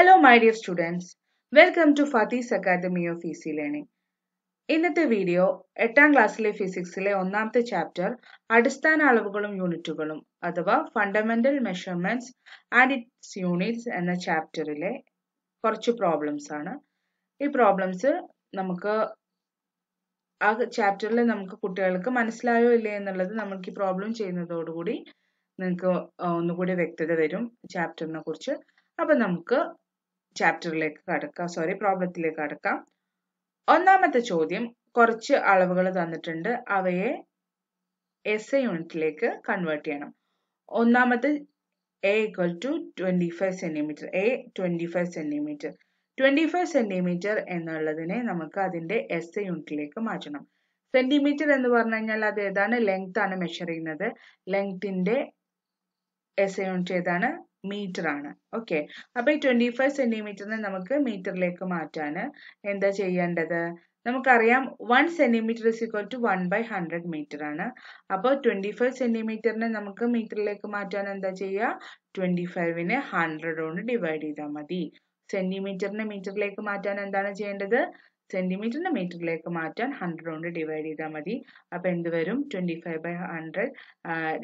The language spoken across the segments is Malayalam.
hello my dear students welcome to Fathis academy of easy learning ഇന്നത്തെ വീഡിയോ എട്ടാം ക്ലാസ്സിലെ ഫിസിക്സിലെ ഒന്നാമത്തെ ചാപ്റ്റർ അടിസ്ഥാന അളവുകളും യൂണിറ്റുകളും അഥവാ fundamental measurements and its units എന്ന ചാപ്റ്ററിലെ കുറച്ച് പ്രോബ്ലംസ് ആണ് ഈ പ്രോബ്ലംസ് നമുക്ക് ആ ചാപ്റ്ററിൽ നമുക്ക് കുട്ടികൾക്ക് മനസ്സിലായോ ഇല്ലേ എന്നുള്ളത് നമുക്ക് ഈ പ്രോബ്ലം ചെയ്യുന്നതോടുകൂടി നിങ്ങൾക്ക് ഒന്നുകൂടി വ്യക്തത വരും ചാപ്റ്ററിനെ കുറിച്ച് അപ്പം നമുക്ക് ചാപ്റ്ററിലേക്ക് കടക്കാം സോറി പ്രോബ്ലത്തിലേക്ക് കടക്കാം ഒന്നാമത്തെ ചോദ്യം കുറച്ച് അളവുകൾ തന്നിട്ടുണ്ട് അവയെ എസ് എ യൂണിറ്റിലേക്ക് കൺവേർട്ട് ചെയ്യണം ഒന്നാമത്തെ A equal to twenty five centimetre A twenty five centimetre twenty five centimetre എന്നുള്ളതിനെ നമുക്ക് അതിന്റെ എസ് എ യൂണിറ്റിലേക്ക് മാറ്റണം സെന്റിമീറ്റർ എന്ന് പറഞ്ഞു കഴിഞ്ഞാൽ അത് ഏതാണ് ലെങ്ത് ആണ് മെഷർ ചെയ്യുന്നത് ലെങ്തിന്റെ എസ് എ യൂണിറ്റ് ഏതാണ് മീറ്റർ ആണ് ഓക്കെ അപ്പോൾ ഈ ട്വന്റി ഫൈവ് സെൻറ്റിമീറ്ററിനെ നമുക്ക് മീറ്ററിലേക്ക് മാറ്റാൻ എന്താ ചെയ്യേണ്ടത് നമുക്കറിയാം one centimetre is equal to one by hundred metre ആണ് അപ്പോൾ ട്വന്റി ഫൈവ് സെന്റിമീറ്ററിനെ നമുക്ക് മീറ്ററിലേക്ക് മാറ്റാൻ എന്താ ചെയ്യുക ട്വന്റി ഫൈവിനെ ഹൺഡ്രഡ് കൊണ്ട് ഡിവൈഡ് ചെയ്താൽ മതി സെന്റിമീറ്ററിനെ മീറ്ററിലേക്ക് മാറ്റാൻ എന്താണ് ചെയ്യേണ്ടത് സെന്റിമീറ്ററിനെ മീറ്ററിലേക്ക് മാറ്റാൻ ഹൺഡ്രഡ് കൊണ്ട് ഡിവൈഡ് ചെയ്താൽ മതി അപ്പോൾ എന്ത് വരും ട്വൻറ്റി ഫൈവ് ബൈ ഹൺഡ്രഡ്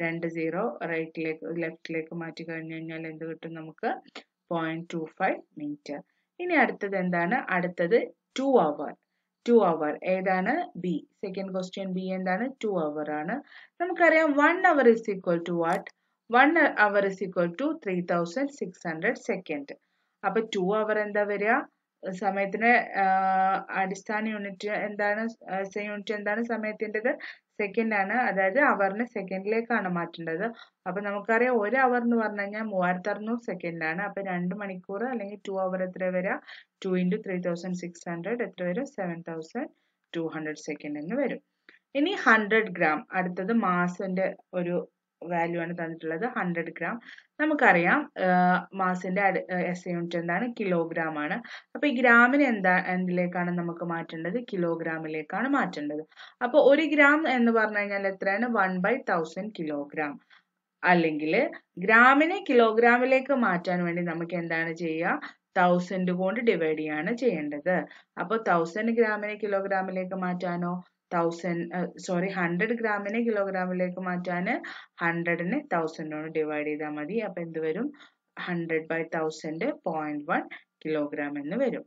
രണ്ട് സീറോ റൈറ്റിലേക്ക് ലെഫ്റ്റിലേക്ക് മാറ്റി കഴിഞ്ഞു കഴിഞ്ഞാൽ എന്ത് കിട്ടും നമുക്ക് പോയിന്റ് ടു ഫൈവ് മീറ്റർ ഇനി അടുത്തത് എന്താണ് അടുത്തത് ടു അവർ ടു അവർ ഏതാണ് ബി സെക്കൻഡ് ക്വസ്റ്റ്യൻ ബി എന്താണ് ടു അവർ ആണ് നമുക്കറിയാം one hour is equal to what one hour is equal to three thousand six hundred second അപ്പൊ ടു അവർ എന്താ വരിക സമയത്തിന് അടിസ്ഥാന യൂണിറ്റ് എന്താണ് യൂണിറ്റ് എന്താണ് സമയത്തിൻ്റെത് സെക്കൻഡ് ആണ് അതായത് അവറിന് സെക്കൻഡിലേക്കാണ് മാറ്റേണ്ടത് അപ്പൊ നമുക്കറിയാം ഒരു അവർ എന്ന് പറഞ്ഞു കഴിഞ്ഞാൽ മൂവായിരത്തി അറുന്നൂറ് സെക്കൻഡ് ആണ് അപ്പൊ രണ്ട് മണിക്കൂർ അല്ലെങ്കിൽ ടു അവർ എത്ര വരാ two into three thousand six hundred എത്ര വരും seven thousand two hundred second എന്ന് വരും ഇനി ഹൺഡ്രഡ് ഗ്രാം അടുത്തത് മാസിന്റെ ഒരു വാല്യൂ ആണ് തന്നിട്ടുള്ളത് ഹൺഡ്രഡ് ഗ്രാം നമുക്കറിയാം മാസിന്റെ എസ് യൂണിറ്റ് എന്താണ് കിലോഗ്രാം ആണ് അപ്പൊ ഈ ഗ്രാമിന് എന്താ എന്തിലേക്കാണ് നമുക്ക് മാറ്റേണ്ടത് കിലോഗ്രാമിലേക്കാണ് മാറ്റേണ്ടത് അപ്പൊ ഒരു ഗ്രാം എന്ന് പറഞ്ഞു കഴിഞ്ഞാൽ എത്രയാണ് വൺ ബൈ തൗസൻഡ് കിലോഗ്രാം അല്ലെങ്കിൽ ഗ്രാമിനെ കിലോഗ്രാമിലേക്ക് മാറ്റാൻ വേണ്ടി നമുക്ക് എന്താണ് ചെയ്യുക തൗസൻഡ് കൊണ്ട് ഡിവൈഡ് ചെയ്യാണ് ചെയ്യേണ്ടത് അപ്പോൾ തൗസൻഡ് ഗ്രാമിനെ കിലോഗ്രാമിലേക്ക് മാറ്റാനോ തൗസൻഡ് സോറി ഹൺഡ്രഡ് ഗ്രാമിനെ കിലോഗ്രാമിലേക്ക് മാറ്റാൻ ഹൺഡ്രഡിനെ തൗസൻഡോട് ഡിവൈഡ് ചെയ്താൽ മതി അപ്പം എന്ത് വരും hundred by thousand point one kilogram എന്ന് വരും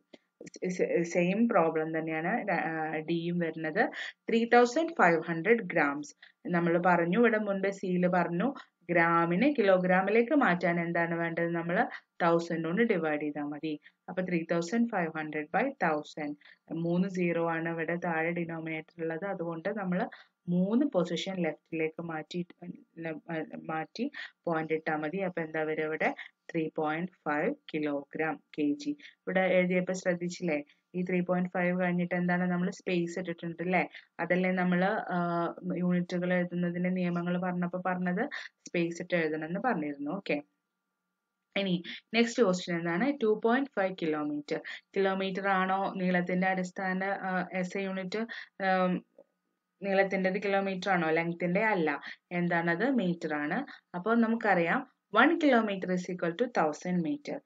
സെയിം പ്രോബ്ലം തന്നെയാണ് ഡിയും വരുന്നത് three thousand five hundred grams നമ്മൾ പറഞ്ഞു ഇവിടെ മുൻപ് സിയിൽ പറഞ്ഞു ഗ്രാമിനെ കിലോഗ്രാമിലേക്ക് മാറ്റാൻ എന്താണ് വേണ്ടത് നമ്മൾ തൗസൻഡ് കൊണ്ട് ഡിവൈഡ് ചെയ്താൽ മതി അപ്പൊ three thousand five hundred by thousand മൂന്ന് സീറോ ആണ് ഇവിടെ താഴെ ഡിനോമിനേറ്റർ ഉള്ളത് അതുകൊണ്ട് നമ്മൾ മൂന്ന് പൊസിഷൻ ലെഫ്റ്റിലേക്ക് മാറ്റി മാറ്റി പോയിന്റ് ഇട്ടാൽ മതി അപ്പോൾ എന്താ വരിക ഇവിടെ three point five kilogram K G ഇവിടെ എഴുതിയപ്പോൾ ശ്രദ്ധിച്ചില്ലേ ഈ ത്രീ പോയിന്റ് ഫൈവ് കഴിഞ്ഞിട്ട് എന്താണ് നമ്മൾ സ്പേസ് ഇട്ടിട്ടുണ്ട് അല്ലേ അതല്ലേ നമ്മൾ യൂണിറ്റുകൾ എഴുതുന്നതിന്റെ നിയമങ്ങൾ പറഞ്ഞപ്പോ പറഞ്ഞത് സ്പേസ് ഇട്ട് എഴുതണം എന്ന് പറഞ്ഞിരുന്നു ഓക്കെ ഇനി നെക്സ്റ്റ് ക്വസ്റ്റ്യൻ എന്താണ് two point five kilometre kilometre ആണോ നീളത്തിന്റെ അടിസ്ഥാന എസ് എ യൂണിറ്റ് നീളത്തിൻ്റെത് കിലോമീറ്റർ ആണോ ലെങ്തിൻ്റെ അല്ല എന്താണത് മീറ്റർ ആണ് അപ്പോൾ നമുക്കറിയാം one kilometre is equal to thousand metre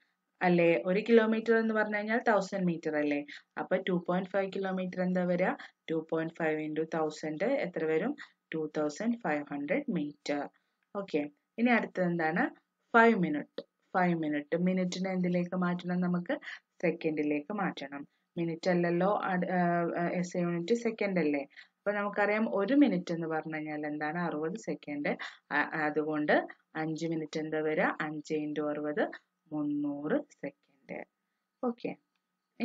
അല്ലേ ഒരു കിലോമീറ്റർ എന്ന് പറഞ്ഞു കഴിഞ്ഞാൽ തൗസൻഡ് മീറ്റർ അല്ലേ അപ്പൊ ടു പോയിന്റ് ഫൈവ് കിലോമീറ്റർ എന്താ വരിക two point five into thousand എത്ര വരും two thousand five hundred metre okay ഇനി അടുത്തത് എന്താണ് ഫൈവ് മിനിറ്റ് ഫൈവ് മിനിറ്റ് മിനിറ്റിനെ എന്തിലേക്ക് മാറ്റണം നമുക്ക് സെക്കൻഡിലേക്ക് മാറ്റണം മിനിറ്റ് അല്ലല്ലോ എസ് യൂണിറ്റ് സെക്കൻഡ് അല്ലേ അപ്പൊ നമുക്കറിയാം ഒരു മിനിറ്റ് എന്ന് പറഞ്ഞു കഴിഞ്ഞാൽ എന്താണ് അറുപത് സെക്കൻഡ് അതുകൊണ്ട് അഞ്ച് മിനിറ്റ് എന്താ വരിക അഞ്ച് ഇൻറ്റു അറുപത് മുന്നൂറ് സെക്കൻഡ് ഓക്കെ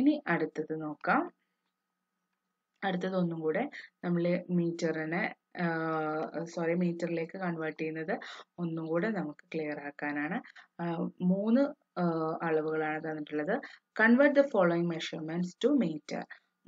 ഇനി അടുത്തത് നോക്കാം അടുത്തത് ഒന്നും കൂടെ നമ്മൾ മീറ്ററിനെ സോറി മീറ്ററിലേക്ക് കൺവേർട്ട് ചെയ്യുന്നത് ഒന്നും കൂടെ നമുക്ക് ക്ലിയർ ആക്കാനാണ് മൂന്ന് അളവുകളാണ് തന്നിട്ടുള്ളത് convert the following measurements to metre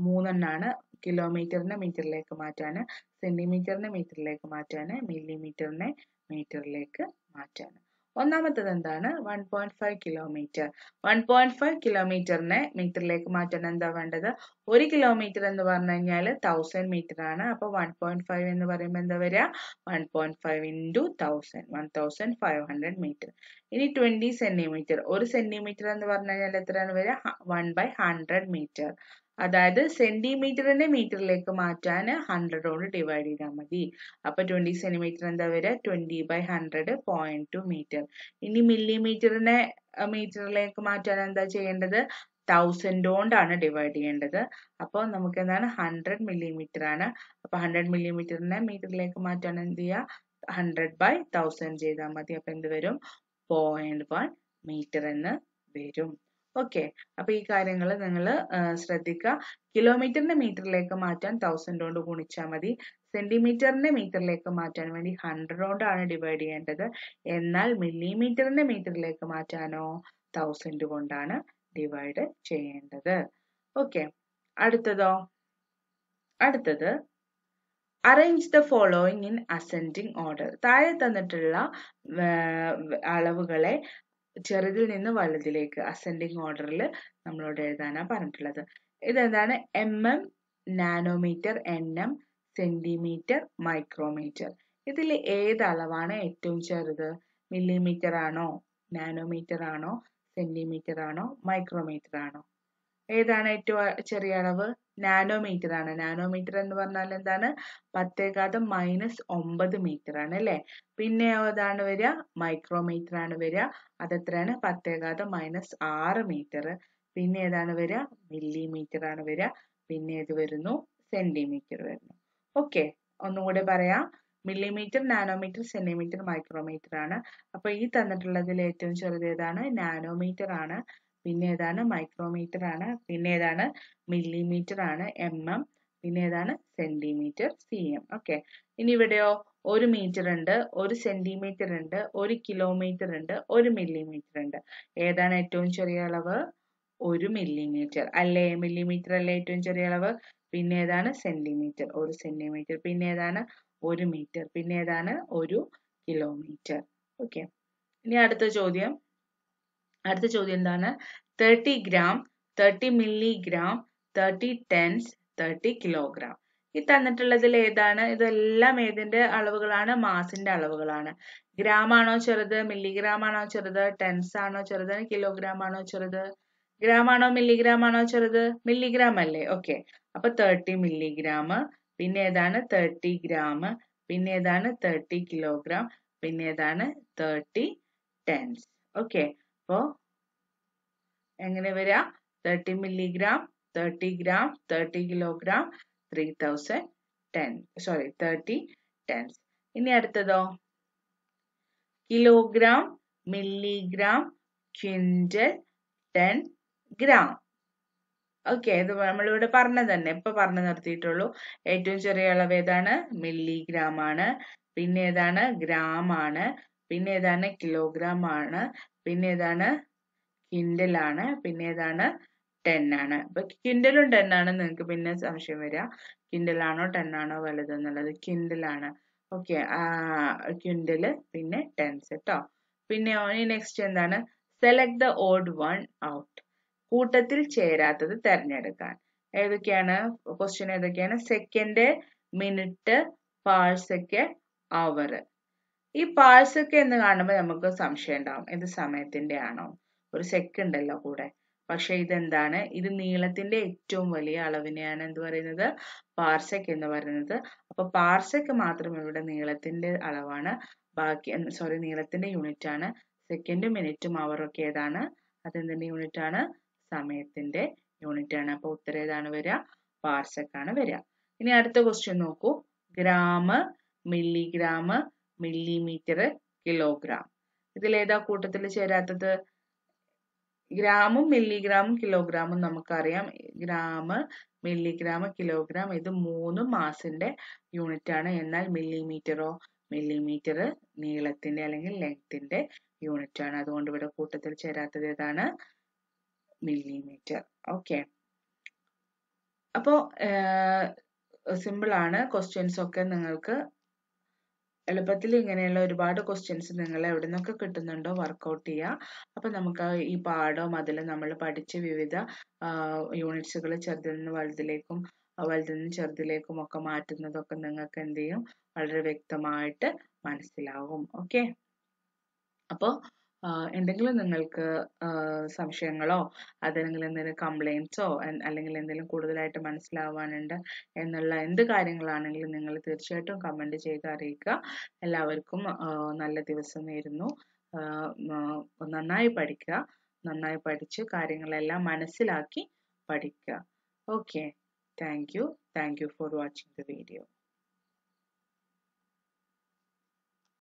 മൂന്നെണ്ണാണ് കിലോമീറ്ററിനെ മീറ്ററിലേക്ക് മാറ്റാൻ സെന്റിമീറ്ററിനെ മീറ്ററിലേക്ക് മാറ്റാൻ മില്ലിമീറ്ററിനെ മീറ്ററിലേക്ക് മാറ്റാൻ ഒന്നാമത്തത് എന്താണ് one point five kilometre one point five കിലോമീറ്ററിനെ മീറ്ററിലേക്ക് മാറ്റാൻ എന്താ വേണ്ടത് ഒരു കിലോമീറ്റർ എന്ന് പറഞ്ഞു കഴിഞ്ഞാൽ തൗസൻഡ് മീറ്റർ ആണ് അപ്പൊ വൺ പോയിന്റ് ഫൈവ് എന്ന് പറയുമ്പോൾ എന്താ വരിക one point five into thousand one thousand five hundred metre ഇനി ട്വന്റി സെന്റിമീറ്റർ ഒരു സെന്റിമീറ്റർ എന്ന് പറഞ്ഞു കഴിഞ്ഞാൽ എത്രയാണ് വരിക വൺ ബൈ ഹൺഡ്രഡ് മീറ്റർ അതായത് സെന്റിമീറ്ററിനെ മീറ്ററിലേക്ക് മാറ്റാൻ ഹൺഡ്രഡ് കൊണ്ട് ഡിവൈഡ് ചെയ്താൽ മതി അപ്പൊ ട്വന്റി സെന്റിമീറ്റർ എന്താ വരിക twenty by hundred point two metre ഇനി മില്ലിമീറ്ററിനെ മീറ്ററിലേക്ക് മാറ്റാൻ എന്താ ചെയ്യേണ്ടത് തൗസൻഡ് കൊണ്ടാണ് ഡിവൈഡ് ചെയ്യേണ്ടത് അപ്പോൾ നമുക്ക് എന്താണ് ഹൺഡ്രഡ് മില്ലിമീറ്റർ ആണ് അപ്പോൾ ഹൺഡ്രഡ് മില്ലിമീറ്ററിനെ മീറ്ററിലേക്ക് മാറ്റാൻ എന്ത് ചെയ്യുക ഹൺഡ്രഡ് ബൈ തൗസൻഡ് ചെയ്താൽ മതി അപ്പോൾ എന്ത് വരും പോയിന്റ് വൺ മീറ്റർ എന്ന് വരും ഓക്കെ അപ്പൊ ഈ കാര്യങ്ങൾ നിങ്ങൾ ശ്രദ്ധിക്കുക കിലോമീറ്ററിനെ മീറ്ററിലേക്ക് മാറ്റാൻ തൗസൻഡ് കൊണ്ട് ഗുണിച്ചാൽ മതി സെന്റിമീറ്ററിനെ മീറ്ററിലേക്ക് മാറ്റാൻ വേണ്ടി ഹൺഡ്രഡ് കൊണ്ടാണ് ഡിവൈഡ് ചെയ്യേണ്ടത് എന്നാൽ മില്ലിമീറ്ററിനെ മീറ്ററിലേക്ക് മാറ്റാനോ തൗസൻഡ് കൊണ്ടാണ് ഡിവൈഡ് ചെയ്യേണ്ടത് ഓക്കെ അടുത്തതോ അടുത്തത് arrange the following in ascending order താഴെ തന്നിട്ടുള്ള അളവുകളെ ചെറുതിൽ നിന്ന് വലുതിലേക്ക് അസെൻഡിങ് ഓർഡറിൽ നമ്മളോട് എഴുതാനാണ് പറഞ്ഞിട്ടുള്ളത് ഇതെന്താണ് M M nanometre N M centimetre micrometre ഇതിൽ ഏത് അളവാണ് ഏറ്റവും ചെറുത് മില്ലിമീറ്റർ ആണോ നാനോമീറ്റർ ആണോ സെന്റിമീറ്റർ ആണോ മൈക്രോമീറ്റർ ആണോ ഏതാണ് ഏറ്റവും ചെറിയ അളവ് നാനോമീറ്റർ ആണ് നാനോമീറ്റർ എന്ന് പറഞ്ഞാൽ എന്താണ് പത്തേകാത് മൈനസ് ഒമ്പത് മീറ്റർ ആണ് അല്ലേ പിന്നെ അതാണ് വരിക മൈക്രോമീറ്റർ ആണ് വരിക അതെത്രയാണ് പത്തേകാത് മൈനസ് ആറ് മീറ്റർ പിന്നെ ഏതാണ് വരിക മില്ലിമീറ്റർ ആണ് വരിക പിന്നെ ഇത് വരുന്നു സെന്റിമീറ്റർ വരുന്നു ഓക്കെ ഒന്നുകൂടെ പറയാം മില്ലിമീറ്റർ നാനോമീറ്റർ സെന്റിമീറ്റർ മൈക്രോമീറ്റർ ആണ് അപ്പോൾ ഈ തന്നിട്ടുള്ളതിൽ ഏറ്റവും ചെറുത് ഏതാണ് നാനോമീറ്റർ ആണ് പിന്നെ ഏതാണ് മൈക്രോമീറ്റർ ആണ് പിന്നെ ഏതാണ് മില്ലിമീറ്റർ ആണ് എം എം പിന്നെ ഏതാണ് സെന്റിമീറ്റർ സി എം ഓക്കെ ഇനി ഇവിടെയോ ഒരു മീറ്റർ ഉണ്ട് ഒരു സെന്റിമീറ്റർ ഉണ്ട് ഒരു കിലോമീറ്റർ ഉണ്ട് ഒരു മില്ലിമീറ്റർ ഉണ്ട് ഏതാണ് ഏറ്റവും ചെറിയ അളവ് ഒരു മില്ലിമീറ്റർ അല്ലേ മില്ലിമീറ്റർ അല്ലേ ഏറ്റവും ചെറിയ അളവ് പിന്നെ ഏതാണ് സെന്റിമീറ്റർ ഒരു സെന്റിമീറ്റർ പിന്നെ ഏതാണ് ഒരു മീറ്റർ പിന്നെ ഏതാണ് ഒരു കിലോമീറ്റർ ഓക്കെ ഇനി അടുത്ത ചോദ്യം അടുത്ത ചോദ്യം എന്താണ് thirty gram thirty milligram thirty tonnes thirty kilogram ഈ തന്നിട്ടുള്ളതിൽ ഏതാണ് ഇതെല്ലാം ഏതിന്റെ അളവുകളാണ് മാസിന്റെ അളവുകളാണ് ഗ്രാം ആണോ ചെറുത് മില്ലിഗ്രാം ആണോ ചെറുത് ടെൻസ് ആണോ ചെറുത് കിലോഗ്രാം ആണോ ചെറുത് ഗ്രാം ആണോ മില്ലിഗ്രാം ആണോ ചെറുത് മില്ലിഗ്രാം അല്ലേ ഓക്കെ അപ്പൊ തേർട്ടി മില്ലിഗ്രാം പിന്നെ ഏതാണ് തേർട്ടി ഗ്രാം പിന്നെ ഏതാണ് തേർട്ടി കിലോഗ്രാം പിന്നെ ഏതാണ് തേർട്ടി ടെൻസ് ഓക്കെ അപ്പോൾ എങ്ങനെ വരാം thirty milligram thirty gram thirty kilogram three thousand ten sorry thirty tonnes ഇനി അടുത്തതോ kilogram milligram quintal ten gram okay ഇത് നമ്മളിവിടെ പറഞ്ഞു തന്നെ ഇപ്പൊ പറഞ്ഞു നിർത്തിയിട്ടുള്ളൂ ഏറ്റവും ചെറിയ അളവ് ഏതാണ് മില്ലിഗ്രാം ആണ് പിന്നെ ഏതാണ് ഗ്രാം ആണ് പിന്നെ ഏതാണ് കിലോഗ്രാം ആണ് പിന്നെ ഏതാണ് കിൻഡൽ ആണ് പിന്നെ ഏതാണ് ടെൻ ആണ് അപ്പൊ കിൻഡലും ടെൻ ആണ് നിങ്ങൾക്ക് പിന്നെ സംശയം വരിക കിൻഡൽ ആണോ ടെൻ ആണോ വലുതെന്നുള്ളത് കിൻഡൽ ആണ് ഓക്കെ കിൻഡല് പിന്നെ ടെൻസ് കേട്ടോ പിന്നെ നെക്സ്റ്റ് എന്താണ് select the odd one out കൂട്ടത്തിൽ ചേരാത്തത് തിരഞ്ഞെടുക്കാൻ ഏതൊക്കെയാണ് ക്വസ്റ്റ്യൻ ഏതൊക്കെയാണ് സെക്കൻഡ് മിനിറ്റ് പാഴ്സെക്ക് അവർ ഈ പാഴ്സൊക്കെ എന്ന് കാണുമ്പോൾ നമുക്ക് സംശയം ഉണ്ടാവും ഇത് സമയത്തിന്റെ ആണോ ഒരു സെക്കൻഡ് ഉണ്ടല്ലോ കൂടെ പക്ഷെ ഇതെന്താണ് ഇത് നീളത്തിന്റെ ഏറ്റവും വലിയ അളവിനെയാണ് എന്ത് പറയുന്നത് പാർസെക് എന്ന് പറയുന്നത് അപ്പൊ പാർസെക് മാത്രം ഇവിടെ നീളത്തിന്റെ അളവാണ് ബാക്കി സോറി നീളത്തിന്റെ യൂണിറ്റ് ആണ് സെക്കൻഡും മിനിറ്റും അവറൊക്കെ ഏതാണ് അതെന്തിന്റെ യൂണിറ്റ് ആണ് സമയത്തിന്റെ യൂണിറ്റ് ആണ് അപ്പൊ ഉത്തരം ഏതാണ് വരിക പാർസെക് ആണ് വരിക ഇനി അടുത്ത ക്വസ്റ്റ്യൻ നോക്കൂ ഗ്രാം മില്ലിഗ്രാം മില്ലിമീറ്റർ കിലോഗ്രാം ഇതിലേതാ കൂട്ടത്തിൽ ചേരാത്തത് ഗ്രാമും മില്ലിഗ്രാമും കിലോഗ്രാമും നമുക്കറിയാം ഗ്രാം മില്ലിഗ്രാം കിലോഗ്രാം ഇത് മൂന്ന് മാസിന്റെ യൂണിറ്റ് ആണ് എന്നാൽ മില്ലിമീറ്ററോ മില്ലിമീറ്റർ നീളത്തിന്റെ അല്ലെങ്കിൽ ലെങ്ത്തിന്റെ യൂണിറ്റ് ആണ് അതുകൊണ്ട് ഇവിടെ കൂട്ടത്തിൽ ചേരാത്തത് ഏതാണ് മില്ലിമീറ്റർ ഓക്കെ അപ്പോൾ സിമ്പിൾ ആണ് ക്വസ്റ്റ്യൻസ് ഒക്കെ നിങ്ങൾക്ക് എളുപ്പത്തിൽ ഇങ്ങനെയുള്ള ഒരുപാട് ക്വസ്റ്റ്യൻസ് നിങ്ങൾ എവിടെ നിന്നൊക്കെ കിട്ടുന്നുണ്ടോ വർക്കൗട്ട് ചെയ്യുക അപ്പൊ നമുക്ക് ഈ പാഠവും അതിൽ നമ്മൾ പഠിച്ച വിവിധ യൂണിറ്റ്സുകൾ ചെറുതിൽ നിന്ന് വലുതിലേക്കും വലുതിൽ നിന്ന് ചെറുതിലേക്കും ഒക്കെ മാറ്റുന്നതൊക്കെ നിങ്ങൾക്ക് എന്ത് ചെയ്യും വളരെ വ്യക്തമായിട്ട് മനസ്സിലാവും ഓക്കെ അപ്പോൾ എന്തെങ്കിലും നിങ്ങൾക്ക് സംശയങ്ങളോ അതല്ലെങ്കിൽ എന്തെങ്കിലും കംപ്ലൈൻസോ അല്ലെങ്കിൽ എന്തെങ്കിലും കൂടുതലായിട്ട് മനസ്സിലാവാനുണ്ട് എന്നുള്ള എന്ത് കാര്യങ്ങളാണെങ്കിലും നിങ്ങൾ തീർച്ചയായിട്ടും കമൻറ്റ് ചെയ്ത് അറിയിക്കുക എല്ലാവർക്കും നല്ല ദിവസം നേരുന്നു നന്നായി പഠിക്കുക നന്നായി പഠിച്ച് കാര്യങ്ങളെല്ലാം മനസ്സിലാക്കി പഠിക്കുക okay thank you thank you for watching the video